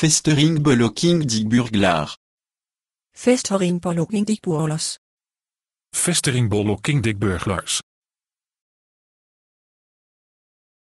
Vesteringsbeloking die Festering Vesteringsbeloking die burglars. Vesteringsbeloking die burglars.